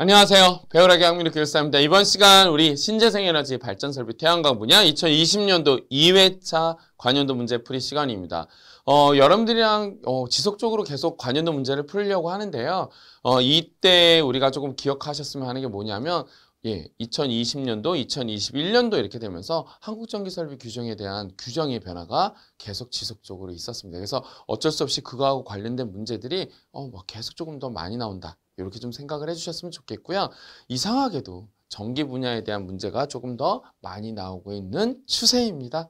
안녕하세요. 배우라기 학민우 교육사입니다. 이번 시간 우리 신재생 에너지 발전 설비 태양광 분야 2020년도 2회차 관연도 문제 풀이 시간입니다. 어, 여러분들이랑 어, 지속적으로 계속 관연도 문제를 풀려고 하는데요. 어, 이때 우리가 조금 기억하셨으면 하는 게 뭐냐면 예, 2020년도, 2021년도 이렇게 되면서 한국전기설비 규정에 대한 규정의 변화가 계속 지속적으로 있었습니다. 그래서 어쩔 수 없이 그거하고 관련된 문제들이 어, 뭐 계속 조금 더 많이 나온다. 이렇게 좀 생각을 해주셨으면 좋겠고요. 이상하게도 전기 분야에 대한 문제가 조금 더 많이 나오고 있는 추세입니다.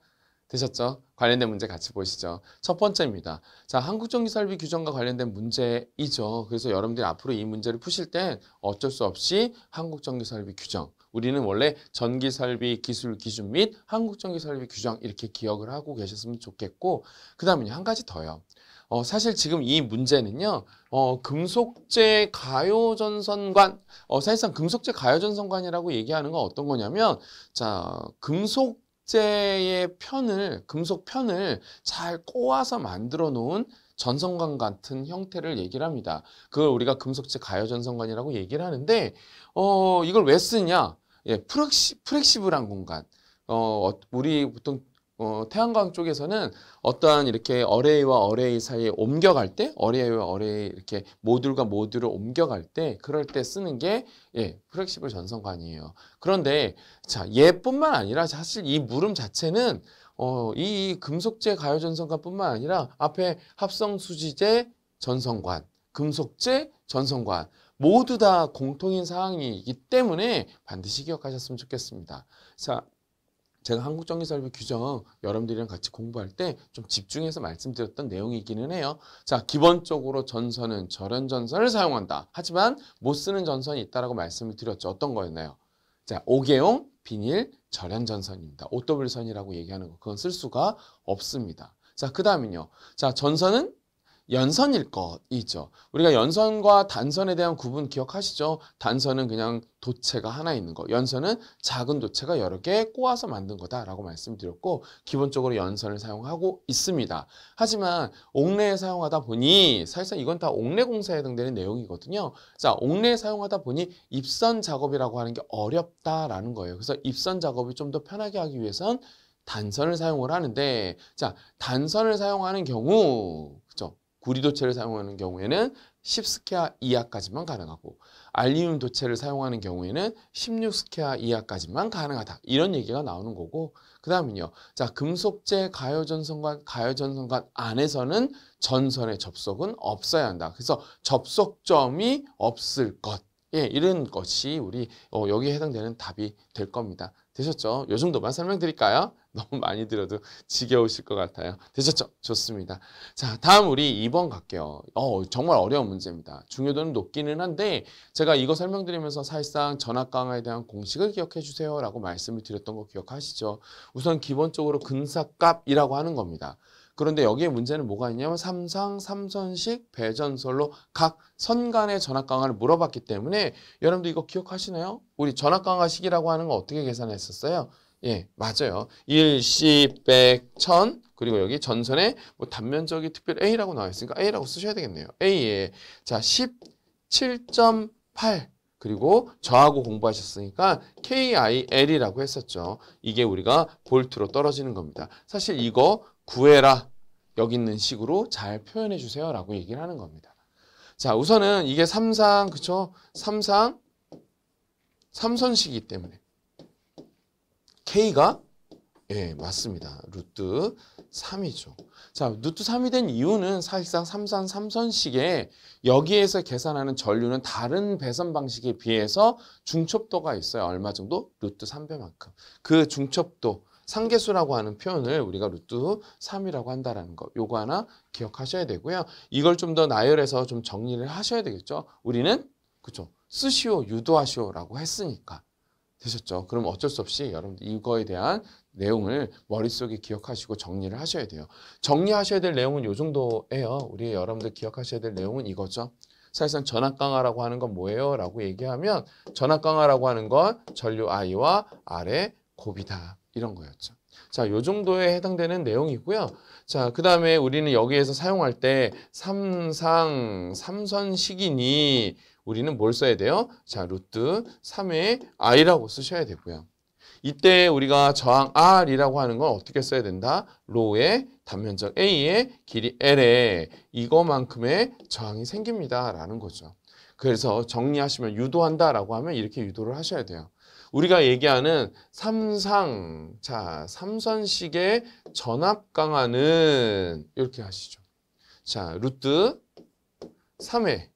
되셨죠? 관련된 문제 같이 보시죠. 첫 번째입니다. 자, 한국전기설비 규정과 관련된 문제이죠. 그래서 여러분들이 앞으로 이 문제를 푸실 땐 어쩔 수 없이 한국전기설비 규정. 우리는 원래 전기설비 기술 기준 및 한국전기설비 규정 이렇게 기억을 하고 계셨으면 좋겠고 그 다음에 한 가지 더요. 어, 사실 지금 이 문제는요. 어, 금속재 가요전선관 어, 사실상 금속재 가요전선관이라고 얘기하는 건 어떤 거냐면 자 금속 목재의 편을 금속 편을 잘 꼬아서 만들어 놓은 전성관 같은 형태를 얘기를 합니다. 그걸 우리가 금속체 가열 전성관이라고 얘기를 하는데 어 이걸 왜 쓰냐? 예, 프렉시, 프렉시블한 공간. 어, 어 우리 보통 어, 태양광 쪽에서는 어떠한 이렇게 어레이와 어레이 사이에 옮겨갈 때, 어레이와 어레이 이렇게 모듈과 모듈을 옮겨갈 때, 그럴 때 쓰는 게 예, 플렉시블 전선관이에요. 그런데 자, 얘뿐만 아니라 사실 이 물음 자체는 어, 이금속제 가열 전선관뿐만 아니라 앞에 합성 수지제 전선관, 금속제 전선관 모두 다 공통인 사항이기 때문에 반드시 기억하셨으면 좋겠습니다. 자, 제가 한국정리설비 규정 여러분들이랑 같이 공부할 때 좀 집중해서 말씀드렸던 내용이기는 해요. 자, 기본적으로 전선은 절연 전선을 사용한다. 하지만 못 쓰는 전선이 있다라고 말씀을 드렸죠. 어떤 거였나요? 자, 옥개용 비닐 절연 전선입니다. OW선이라고 얘기하는 거. 그건 쓸 수가 없습니다. 자, 그 다음은요. 자, 전선은 연선일 것이죠. 우리가 연선과 단선에 대한 구분 기억하시죠? 단선은 그냥 도체가 하나 있는 거. 연선은 작은 도체가 여러 개 꼬아서 만든 거다라고 말씀드렸고 기본적으로 연선을 사용하고 있습니다. 하지만 옥내에 사용하다 보니 사실상 이건 다 옥내 공사에 해당되는 내용이거든요. 자, 옥내에 사용하다 보니 입선 작업이라고 하는 게 어렵다라는 거예요. 그래서 입선 작업이 좀 더 편하게 하기 위해선 단선을 사용을 하는데 자, 단선을 사용하는 경우 구리 도체를 사용하는 경우에는 10스퀘어 이하까지만 가능하고 알리움 도체를 사용하는 경우에는 16스퀘어 이하까지만 가능하다. 이런 얘기가 나오는 거고 그 다음은요. 자 금속재 가요전선관 가요전선관 안에서는 전선의 접속은 없어야 한다. 그래서 접속점이 없을 것. 예, 이런 것이 우리 어, 여기에 해당되는 답이 될 겁니다. 되셨죠? 요 정도만 설명드릴까요? 너무 많이 들어도 지겨우실 것 같아요. 되셨죠? 좋습니다. 자, 다음 우리 2번 갈게요. 어, 정말 어려운 문제입니다. 중요도는 높기는 한데 제가 이거 설명드리면서 사실상 전압 강화에 대한 공식을 기억해 주세요라고 말씀을 드렸던 거 기억하시죠? 우선 기본적으로 근사값이라고 하는 겁니다. 그런데 여기에 문제는 뭐가 있냐면 삼성 삼선식, 배전설로 각선 간의 전압 강화를 물어봤기 때문에 여러분도 이거 기억하시나요? 우리 전압 강화식이라고 하는 거 어떻게 계산했었어요? 예, 맞아요. 1, 10, 100, 1000 그리고 여기 전선에 뭐 단면적이 특별 A라고 나와 있으니까 A라고 쓰셔야 되겠네요. A에 자17.8 그리고 저하고 공부하셨으니까 KIL이라고 했었죠. 이게 우리가 볼트로 떨어지는 겁니다. 사실 이거 구해라. 여기 있는 식으로 잘 표현해 주세요. 라고 얘기를 하는 겁니다. 자, 우선은 이게 삼상 그쵸? 삼상삼선식이기 때문에 K가 예, 맞습니다. 루트 3이죠. 자, 루트 3이 된 이유는 사실상 3선 3선식에 여기에서 계산하는 전류는 다른 배선 방식에 비해서 중첩도가 있어요. 얼마 정도? 루트 3배만큼. 그 중첩도, 상계수라고 하는 표현을 우리가 루트 3이라고 한다라는 거. 요거 하나 기억하셔야 되고요. 이걸 좀 더 나열해서 좀 정리를 하셔야 되겠죠. 우리는, 그쵸 쓰시오, 유도하시오라고 했으니까. 되셨죠? 그럼 어쩔 수 없이 여러분들 이거에 대한 내용을 머릿속에 기억하시고 정리를 하셔야 돼요. 정리하셔야 될 내용은 요 정도예요. 우리 여러분들 기억하셔야 될 내용은 이거죠. 사실상 전압 강화라고 하는 건 뭐예요? 라고 얘기하면 전압 강화라고 하는 건 전류 I와 아래 고비다. 이런 거였죠. 자, 요 정도에 해당되는 내용이고요. 자, 그 다음에 우리는 여기에서 사용할 때 삼상 삼선식이니 우리는 뭘 써야 돼요? 자, 루트 3의 i라고 쓰셔야 되고요. 이때 우리가 저항 r이라고 하는 건 어떻게 써야 된다? 로의 단면적 a의 길이 l에 이거만큼의 저항이 생깁니다라는 거죠. 그래서 정리하시면 유도한다라고 하면 이렇게 유도를 하셔야 돼요. 우리가 얘기하는 삼상, 자, 삼선식의 전압 강화는 이렇게 하시죠. 자, 루트 3의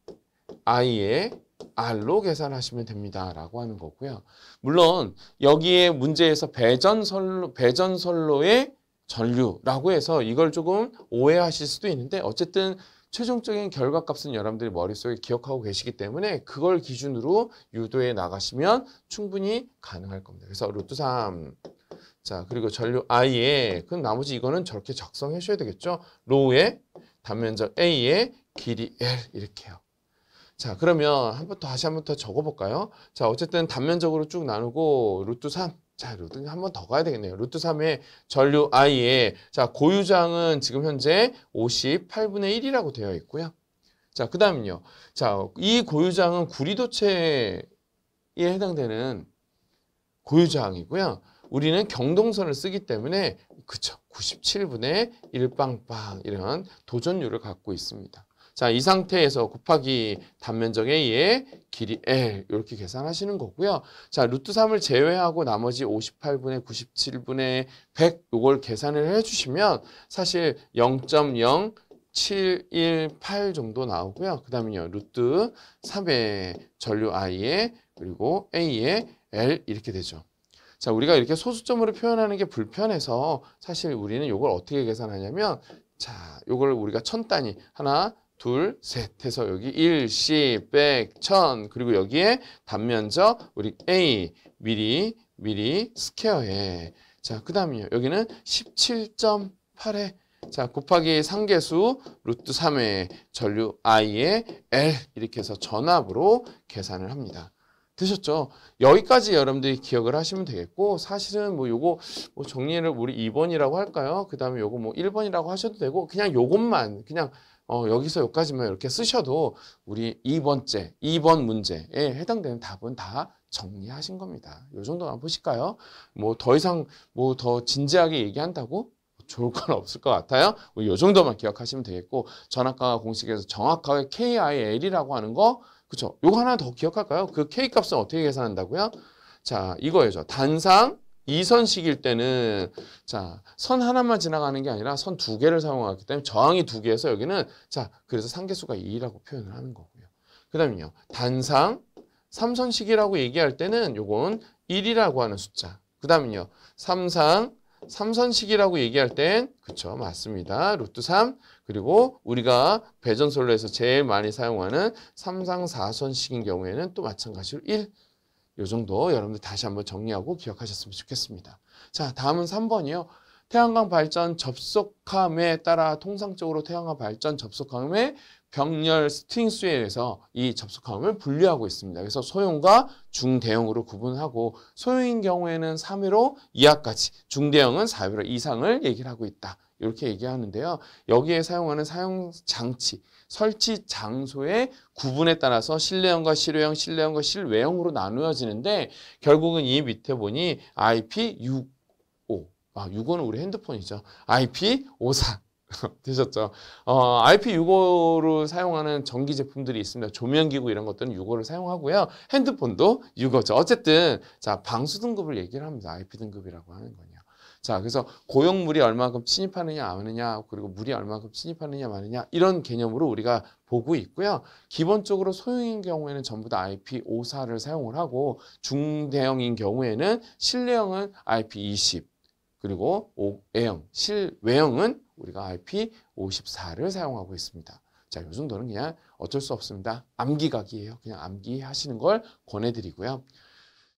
i 의 r로 계산하시면 됩니다라고 하는 거고요. 물론 여기에 문제에서 배전선로 배전선로의 전류라고 해서 이걸 조금 오해하실 수도 있는데 어쨌든 최종적인 결과값은 여러분들이 머릿속에 기억하고 계시기 때문에 그걸 기준으로 유도해 나가시면 충분히 가능할 겁니다. 그래서 루트 3. 자, 그리고 전류 i 의그 나머지 이거는 저렇게 작성해 주셔야 되겠죠. 로우의 단면적 A의 길이 L 이렇게요. 자 그러면 한 번 더 다시 한 번 더 적어볼까요? 자 어쨌든 단면적으로 쭉 나누고 루트 3. 자 루트 한번 더 가야 되겠네요. 루트 3의 전류 i에 자 고유장은 지금 현재 58분의 1이라고 되어 있고요. 자그 다음은요. 자 이 고유장은 구리도체에 해당되는 고유장이고요. 우리는 경동선을 쓰기 때문에 그쵸 97분의 1빵빵 이런 도전율을 갖고 있습니다. 자, 이 상태에서 곱하기 단면적 A의 길이 L 이렇게 계산하시는 거고요. 자, 루트 3을 제외하고 나머지 58분의 97분의 100 이걸 계산을 해주시면 사실 0.0 718 정도 나오고요. 그 다음에요. 루트 3의 전류 i에 그리고 a 의 l 이렇게 되죠. 자, 우리가 이렇게 소수점으로 표현하는 게 불편해서 사실 우리는 이걸 어떻게 계산하냐면 자, 이걸 우리가 천 단위 하나, 둘, 셋 해서 여기 일, 시, 백, 천 그리고 여기에 단면적 우리 A 미리 미리 스퀘어에 자, 그 다음이요. 여기는 17.8에 자 곱하기 상계수 루트 3의 전류 i의 L 이렇게 해서 전압으로 계산을 합니다. 되셨죠? 여기까지 여러분들이 기억을 하시면 되겠고 사실은 뭐 요거 뭐 정리를 우리 2번이라고 할까요? 그 다음에 요거 뭐 1번이라고 하셔도 되고 그냥 요것만 그냥 어, 여기서 여기까지만 이렇게 쓰셔도 우리 2번째, 2번 문제에 해당되는 답은 다 정리하신 겁니다. 요 정도만 보실까요? 뭐 더 이상 뭐 더 진지하게 얘기한다고 좋을 건 없을 것 같아요. 뭐 요 정도만 기억하시면 되겠고 전학과 공식에서 정확하게 KIL이라고 하는 거그렇죠 요거 하나 더 기억할까요? 그 K값은 어떻게 계산한다고요? 자, 이거예요. 단상 이선식일 때는 자, 선 하나만 지나가는 게 아니라 선 두 개를 사용하기 때문에 저항이 두 개에서 여기는 자, 그래서 상계수가 2라고 표현을 하는 거고요. 그다음에요. 단상 삼선식이라고 얘기할 때는 요건 1이라고 하는 숫자. 그다음에요. 삼상 삼선식이라고 얘기할 땐 그쵸 맞습니다. 루트 3 그리고 우리가 배전솔로에서 제일 많이 사용하는 삼상 사선식인 경우에는 또 마찬가지로 1요 정도 여러분들 다시 한번 정리하고 기억하셨으면 좋겠습니다. 자, 다음은 3번이요. 태양광 발전 접속함에 따라 통상적으로 태양광 발전 접속함의 병렬 스트링 수에 의해서 이 접속함을 분류하고 있습니다. 그래서 소형과 중대형으로 구분하고 소형인 경우에는 3회로 이하까지, 중대형은 4회로 이상을 얘기를 하고 있다. 이렇게 얘기하는데요. 여기에 사용하는 사용 장치, 설치 장소의 구분에 따라서 실내형과 실외형, 실내형과 실외형으로 나누어지는데 결국은 이 밑에 보니 IP65, 아, 6 5는 우리 핸드폰이죠. IP54. 되셨죠? 어, IP65로 사용하는 전기 제품들이 있습니다. 조명기구 이런 것들은 6 5를 사용하고요. 핸드폰도 6 5죠 어쨌든, 자, 방수 등급을 얘기를 합니다. IP 등급이라고 하는 거니 자, 그래서 고용물이 얼마큼 침입하느냐, 안하느냐 그리고 물이 얼마큼 침입하느냐, 마느냐, 이런 개념으로 우리가 보고 있고요. 기본적으로 소형인 경우에는 전부 다 IP54를 사용을 하고, 중대형인 경우에는 실내형은 IP20, 그리고 외형, 실외형은 우리가 IP54를 사용하고 있습니다. 자, 요 정도는 그냥 어쩔 수 없습니다. 암기각이에요. 그냥 암기하시는 걸 권해드리고요.